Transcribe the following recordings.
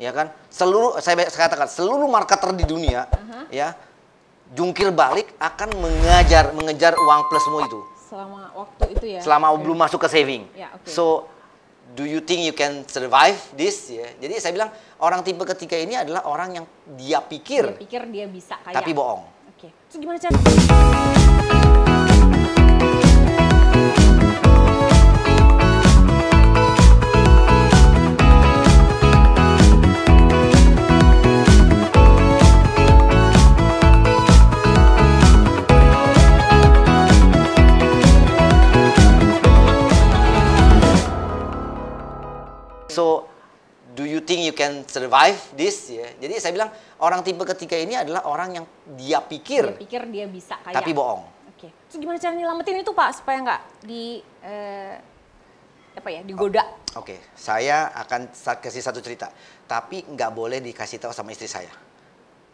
ya kan seluruh saya katakan seluruh marketer di dunia uh-huh. ya jungkir balik akan mengajar mengejar uang semua itu selama waktu itu ya selama okay. belum masuk ke saving yeah, okay. so do you think you can survive this ya yeah. jadi saya bilang orang tipe ketiga ini adalah orang yang dia pikir dia pikir dia bisa kaya tapi bohong oke okay. so gimana cara survive this ya. Jadi saya bilang orang tipe ketiga ini adalah orang yang dia pikir. Dia pikir dia bisa kaya. Tapi bohong. Oke. Okay. So gimana cara nyelamatin itu Pak supaya nggak di eh, apa ya digoda? Oke, okay. saya akan kasih satu cerita, tapi nggak boleh dikasih tahu sama istri saya.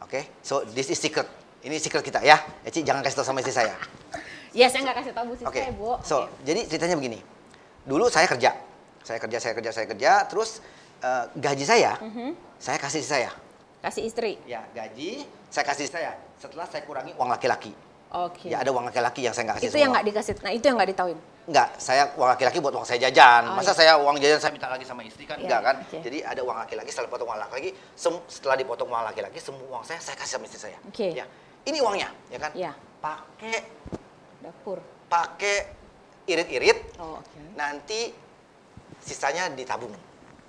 Oke, okay? so this is secret. Ini secret kita ya, Eci eh, jangan kasih tahu sama istri saya. ya, yes, saya nggak kasih tahu bu okay. saya bu. So okay. jadi ceritanya begini, dulu saya kerja, saya kerja, saya kerja, saya kerja, terus uh, gaji saya, mm -hmm. saya kasih saya. Kasih istri? Ya, gaji saya kasih saya. Setelah saya kurangi uang laki-laki. Oke. Okay. Ya ada uang laki-laki yang saya nggak kasih. Itu semua. yang nggak dikasih. Nah itu yang nggak ditauin. Nggak, saya uang laki-laki buat uang saya jajan. Oh, Masa iya. saya uang jajan saya minta lagi sama istri kan? Yeah, Enggak kan? Okay. Jadi ada uang laki-laki setelah potong uang laki-laki, setelah dipotong uang laki-laki semua uang saya saya kasih sama istri saya. Oke. Okay. Ya. Ini uangnya, ya kan? Iya. Yeah. Pakai dapur. Pakai irit-irit. Oh, Okay. Nanti sisanya ditabung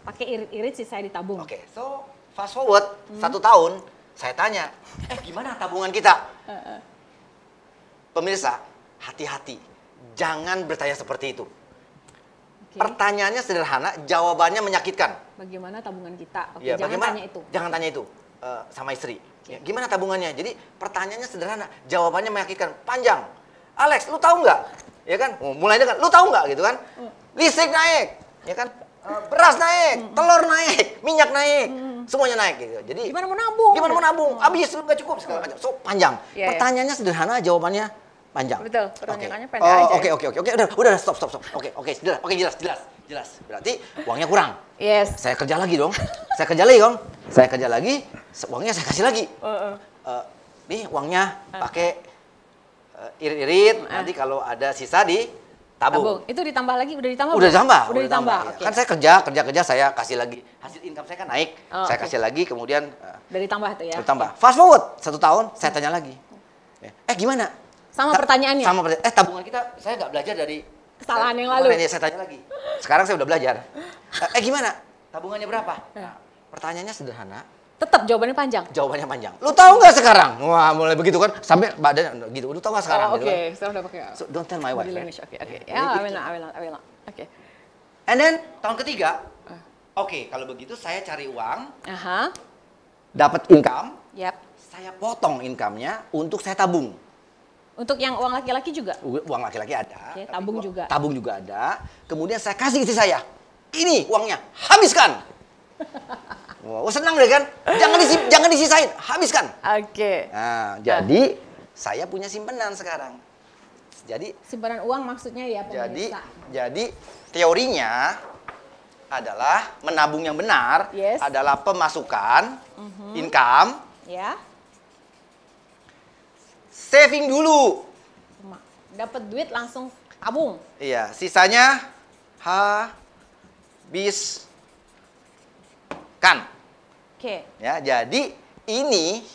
pakai irit-irit sih saya ditabung. Oke, okay, so fast forward hmm. satu tahun, saya tanya, eh gimana tabungan kita? Pemirsa, hati-hati, jangan bertanya seperti itu. Okay. Pertanyaannya sederhana, jawabannya menyakitkan. Bagaimana tabungan kita? Oke, okay, ya, jangan tanya itu. Jangan tanya itu uh, sama istri. Okay. Ya, gimana tabungannya? Jadi pertanyaannya sederhana, jawabannya menyakitkan, panjang. Alex, lu tahu nggak? Ya kan, mulai dengan, lu tahu nggak gitu kan? Oh. Listrik naik, ya kan? Eh, beras naik, telur naik, minyak naik, semuanya naik gitu. Jadi gimana mau nabung? Gimana mau nabung? Habis lu nggak cukup segala macam. So panjang. Yeah, iya. Pertanyaannya sederhana, jawabannya panjang. Betul. Pertanyaannya okay. Oh, pendek Oke oke oke oke udah udah stop stop stop. Oke okay, oke okay, jelas oke okay, jelas jelas jelas. Berarti uangnya kurang. Yes. Saya kerja lagi dong. saya kerja lagi dong. Saya kerja lagi. Uangnya saya kasih lagi. Uh, uh. Uh, nih uangnya pakai uh, irit-irit. Uh. Nanti kalau ada sisa di tabung. tabung. Itu ditambah lagi udah ditambah. Udah ditambah. Udah, udah ditambah. ditambah. Okay. Kan saya kerja, kerja kerja saya kasih lagi hasil income saya kan naik. Oh, saya okay. kasih lagi kemudian eh, dari tambah tuh ya. Ditambah. Okay. Fast forward satu tahun saya tanya lagi. Ya. Eh gimana? Sama Ta pertanyaannya. Sama pertanyaan. Eh tabungan kita saya nggak belajar dari kesalahan yang lalu. Ini ya, saya tanya lagi. Sekarang saya udah belajar. eh gimana? Tabungannya berapa? Eh. Nah, pertanyaannya sederhana. Tetap jawabannya panjang. Jawabannya panjang. Lu tahu nggak sekarang? Wah, mulai begitu kan sampai badan gitu. Lu tahu nggak sekarang? Oh, Oke, okay. gitu kan? sekarang udah pakai. So, don't tell my wife. Eh. Oke, oke. Okay, yeah, I will not, I will not, I will not. Oke. Okay. And then tahun ketiga, ah. oke, okay, kalau begitu saya cari uang. Aha. Uh -huh. Dapat income. Yep. Saya potong income-nya untuk saya tabung. Untuk yang uang laki-laki juga? Uang laki-laki ada. Okay, tabung juga. Tabung juga ada. Kemudian saya kasih istri saya. Ini uangnya, habiskan. Wow, oh, senang deh kan? Jangan disi, jangan disisain, habiskan. Oke. Okay. Nah, ah. jadi uh. saya punya simpanan sekarang. Jadi simpanan uang maksudnya ya pemirsa. Jadi jadi teorinya adalah menabung yang benar yes. adalah pemasukan, mm -hmm. income, ya. Yeah. Saving dulu. Dapat duit langsung tabung. Iya, sisanya habis kan. Oke. Okay. Ya, jadi ini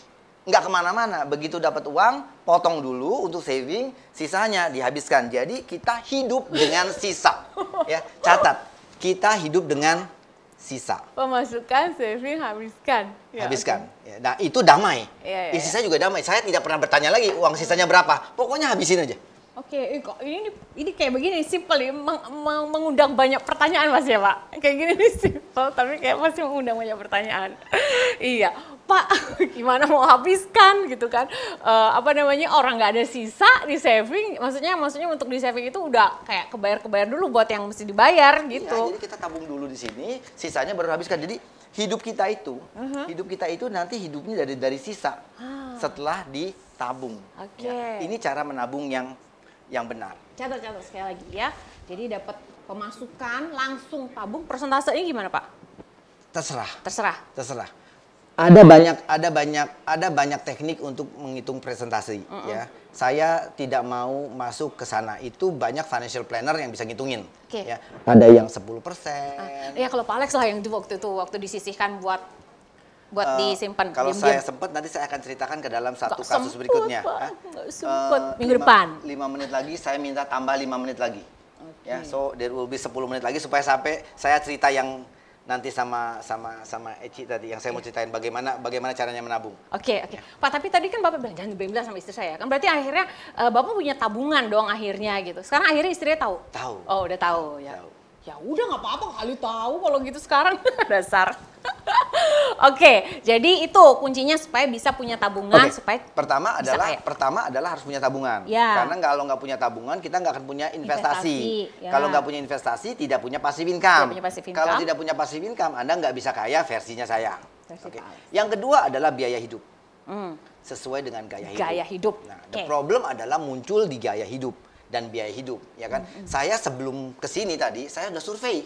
nggak kemana-mana. Begitu dapat uang, potong dulu untuk saving, sisanya dihabiskan. Jadi kita hidup dengan sisa. Ya, catat. Kita hidup dengan sisa. Pemasukan, saving, habiskan. Ya, habiskan. Okay. Ya, nah, itu damai. Ya, ya, Isi ya. saya juga damai. Saya tidak pernah bertanya lagi uang sisanya berapa. Pokoknya habisin aja. Oke, eh, ini ini kayak begini simpel ya, meng, meng, mengundang banyak pertanyaan mas ya pak. Kayak gini nih simpel, tapi kayak masih mengundang banyak pertanyaan. iya, pak gimana mau habiskan gitu kan? Uh, apa namanya orang nggak ada sisa di saving, maksudnya maksudnya untuk di saving itu udah kayak kebayar kebayar dulu buat yang mesti dibayar iya, gitu. Iya, jadi kita tabung dulu di sini, sisanya baru habiskan. Jadi hidup kita itu, uh-huh. hidup kita itu nanti hidupnya dari dari sisa ah. setelah ditabung. Oke. Okay. Ya, ini cara menabung yang yang benar. Catat-catat sekali lagi ya. Jadi dapat pemasukan langsung tabung persentasenya gimana Pak? Terserah. Terserah. Terserah. Ada banyak ada banyak ada banyak teknik untuk menghitung presentasi mm -mm. ya. Saya tidak mau masuk ke sana. Itu banyak financial planner yang bisa ngitungin. Okay. Ya. Ada yang 10%. persen. ya kalau Pak Alex lah yang waktu itu waktu disisihkan buat buat uh, disimpan. Kalau diam -diam. saya sempat nanti saya akan ceritakan ke dalam satu Gak kasus sempet, berikutnya. Sempat. Uh, eh, Minggu depan. Lima menit lagi saya minta tambah lima menit lagi. Okay. Ya, so there will be 10 menit lagi supaya sampai saya cerita yang nanti sama sama sama Eci tadi yang saya mau ceritain bagaimana bagaimana caranya menabung. Oke okay, oke. Okay. Ya. Pak tapi tadi kan bapak bilang jangan bilang sama istri saya kan berarti akhirnya uh, bapak punya tabungan dong akhirnya gitu. Sekarang akhirnya istrinya tahu. Tahu. Oh udah tahu, tahu ya. Tahu. Ya udah nggak apa-apa kali tahu kalau gitu sekarang dasar. Oke, jadi itu kuncinya supaya bisa punya tabungan okay. supaya pertama adalah kaya. pertama adalah harus punya tabungan. Ya. Karena kalau nggak punya tabungan kita nggak akan punya investasi. investasi ya. Kalau nggak punya investasi tidak punya pasif income. punya income. Kalau tidak punya pasif income Anda nggak bisa kaya versinya saya. Versi Oke. Yang kedua adalah biaya hidup. Hmm. Sesuai dengan gaya hidup. Gaya hidup. Nah, okay. the problem adalah muncul di gaya hidup dan biaya hidup, ya kan? Hmm. hmm. Saya sebelum kesini tadi saya sudah survei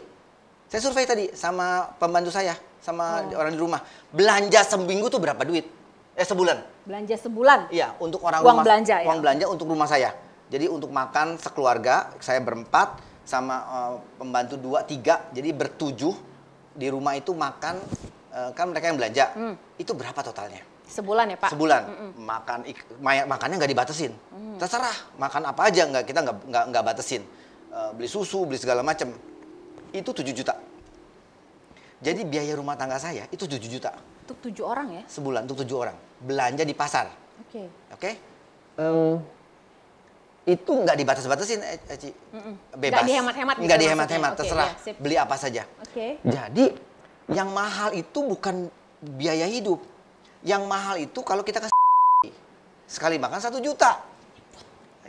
saya survei tadi sama pembantu saya, sama oh. orang di rumah. Belanja seminggu tuh berapa duit? Eh sebulan. Belanja sebulan? Iya, untuk orang uang rumah. belanja ya. Uang belanja untuk rumah saya. Jadi untuk makan sekeluarga, saya berempat sama uh, pembantu dua, tiga. Jadi bertujuh di rumah itu makan, uh, kan mereka yang belanja. Hmm. Itu berapa totalnya? Sebulan ya Pak? Sebulan. Mm -mm. Makan, makannya nggak dibatasin. Mm. Terserah, makan apa aja nggak kita nggak nggak batasin. Uh, beli susu, beli segala macam itu 7 juta. Jadi biaya rumah tangga saya itu 7 juta. Untuk 7 orang ya? Sebulan untuk 7 orang. Belanja di pasar. Oke. Okay. Oke? Okay? Um, itu nggak dibatas-batasin, Eci. Eh, eh, mm -mm. Bebas. Nggak dihemat-hemat. Nggak gitu dihemat-hemat, okay, terserah. Ya, Beli apa saja. Oke. Okay. Jadi yang mahal itu bukan biaya hidup. Yang mahal itu kalau kita kasih sekali makan satu juta.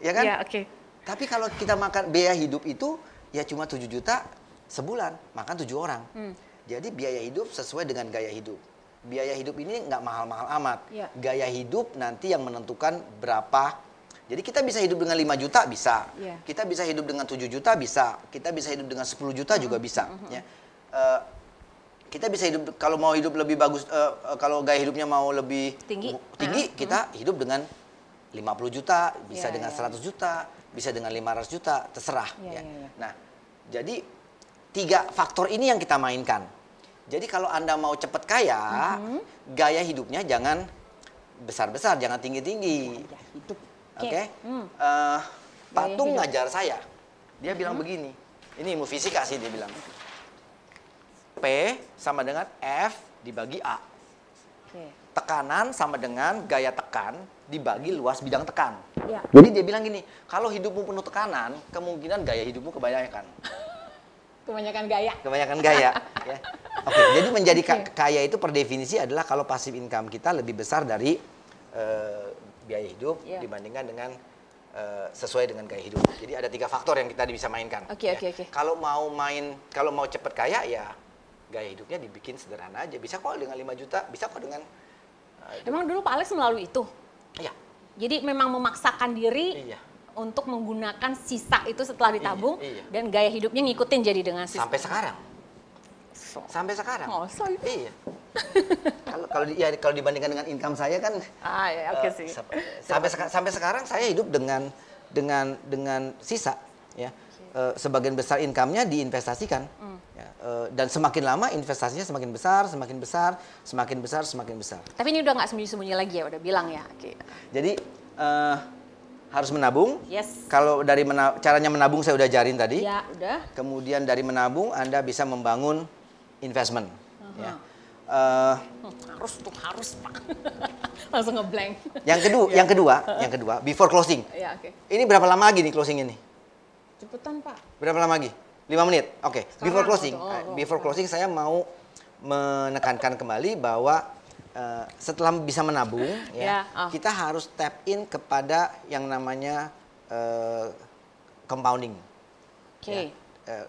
Ya kan? Ya, oke. Okay. Tapi kalau kita makan biaya hidup itu ya cuma 7 juta, sebulan makan tujuh orang. Hmm. Jadi biaya hidup sesuai dengan gaya hidup. Biaya hidup ini nggak mahal-mahal amat. Ya. Gaya hidup nanti yang menentukan berapa. Jadi kita bisa hidup dengan 5 juta bisa. Ya. Kita bisa hidup dengan 7 juta bisa. Kita bisa hidup dengan 10 juta -hmm. juga bisa. -hmm. hmm. ya. uh, kita bisa hidup kalau mau hidup lebih bagus uh, kalau gaya hidupnya mau lebih tinggi, tinggi uh kita -hmm. hidup dengan 50 juta, bisa ya, dengan ya. 100 juta, bisa dengan 500 juta, terserah ya. ya. ya, ya. Nah, jadi tiga faktor ini yang kita mainkan. Jadi kalau Anda mau cepat kaya, mm -hmm. gaya hidupnya jangan besar-besar, jangan tinggi-tinggi. Oke. Okay? Mm. Uh, eh, patung ngajar saya. Dia bilang mm -hmm. begini. Ini ilmu fisika sih dia bilang. P sama dengan F dibagi A. Okay. Tekanan sama dengan gaya tekan dibagi luas bidang tekan. Yeah. Jadi dia bilang gini, kalau hidupmu penuh tekanan, kemungkinan gaya hidupmu kebanyakan. Kebanyakan gaya. Kebanyakan gaya. ya. Oke, okay, jadi menjadi okay. kaya itu per definisi adalah kalau pasif income kita lebih besar dari uh, biaya hidup yeah. dibandingkan dengan eh, sesuai dengan gaya hidup. Jadi ada tiga faktor yang kita bisa mainkan. Oke okay, oke ya. oke. Okay, okay. Kalau mau main, kalau mau cepat kaya ya gaya hidupnya dibikin sederhana aja. Bisa kok dengan 5 juta, bisa kok dengan. Uh, Emang dulu Pak Alex melalui itu? Iya. Jadi memang memaksakan diri. Iya untuk menggunakan sisa itu setelah iya, ditabung iya, iya. dan gaya hidupnya ngikutin jadi dengan sisa. Sampai sekarang. So. Sampai sekarang. Oh, so. Iya. Kalau kalau ya kalau dibandingkan dengan income saya kan Ah, ya, oke okay, uh, eh, sih. Sampai seka, sampai sekarang saya hidup dengan dengan dengan sisa ya. Okay. Uh, eh, sebagian besar income-nya diinvestasikan. Mm. dan semakin lama investasinya semakin besar, semakin besar, semakin besar, semakin besar. Tapi ini udah nggak sembunyi-sembunyi lagi ya, udah bilang ya. Okay. Jadi uh, harus menabung. Yes. Kalau dari mena caranya menabung saya udah jarin tadi. Ya, udah. Kemudian dari menabung Anda bisa membangun investment. Uh-huh. ya. uh, harus tuh harus pak. Langsung ngeblank. Yang kedua, ya. yang kedua, uh-huh. yang kedua, before closing. Ya, oke. okay. Ini berapa lama lagi nih closing ini? Cepetan pak. Berapa lama lagi? Lima menit. Oke. Okay. before closing, oh, oh, before oh. closing saya mau menekankan kembali bahwa Eh, setelah bisa menabung ya, yeah. Ya, oh. kita harus tap in kepada yang namanya uh, compounding. Oke. Okay. Ya. Uh,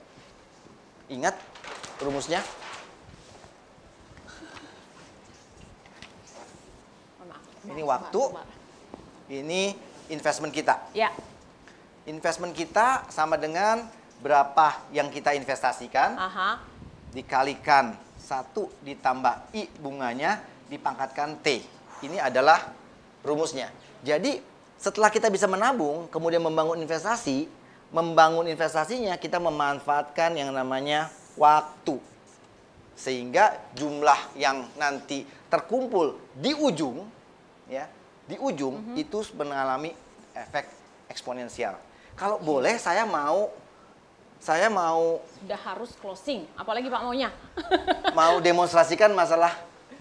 ingat rumusnya? Ini waktu, ini investment kita. Ya. Investment kita sama dengan berapa yang kita investasikan, Aha. dikalikan satu ditambah i bunganya dipangkatkan T. Ini adalah rumusnya. Jadi setelah kita bisa menabung, kemudian membangun investasi, membangun investasinya kita memanfaatkan yang namanya waktu. Sehingga jumlah yang nanti terkumpul di ujung ya, di ujung mm -hmm. itu mengalami efek eksponensial. Kalau boleh saya mau saya mau sudah harus closing apalagi Pak maunya mau demonstrasikan masalah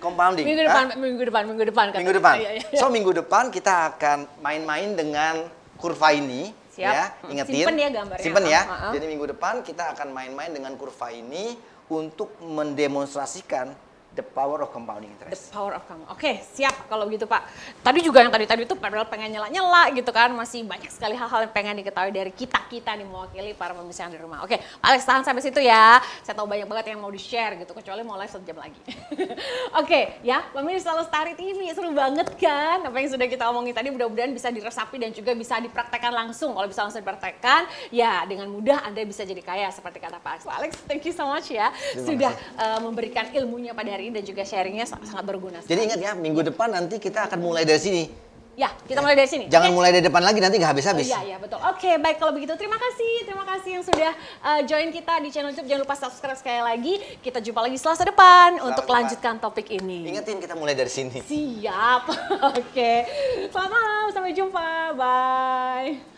compounding. Minggu depan, Hah? minggu depan, minggu depan. Minggu depan. Iya, iya, iya. So minggu depan kita akan main-main dengan kurva ini. Siap. Ya, hmm. ingetin. Simpen ya gambarnya. Simpen ya. Uh-huh. Jadi minggu depan kita akan main-main dengan kurva ini untuk mendemonstrasikan The power of compounding interest. The power of compounding. Oke, okay, siap kalau gitu Pak. Tadi juga yang tadi tadi itu padahal pengen nyela-nyela gitu kan, masih banyak sekali hal-hal yang pengen diketahui dari kita-kita nih mewakili para pemirsa di rumah. Oke, okay, Alex tahan sampai situ ya. Saya tahu banyak banget yang mau di-share gitu, kecuali mau live sejam lagi. Oke, okay, ya pemirsa Lestari TV seru banget kan? Apa yang sudah kita omongin tadi mudah-mudahan bisa diresapi dan juga bisa dipraktekkan langsung. Kalau bisa langsung dipraktekkan, ya dengan mudah Anda bisa jadi kaya seperti kata Pak Alex. Alex, thank you so much ya sudah uh, memberikan ilmunya pada hari ini dan juga sharingnya sangat berguna. Jadi ingat ya, minggu iya. depan nanti kita akan mulai dari sini. Ya, kita mulai dari sini. Jangan okay. mulai dari depan lagi nanti gak habis-habis. Iya, oh, iya betul. Oke, okay, baik kalau begitu terima kasih, terima kasih yang sudah uh, join kita di channel YouTube. Jangan lupa subscribe sekali lagi. Kita jumpa lagi Selasa depan Selamat untuk depan. lanjutkan topik ini. Ingetin kita mulai dari sini. Siap. Oke. Okay. Selamat malam, sampai jumpa. Bye.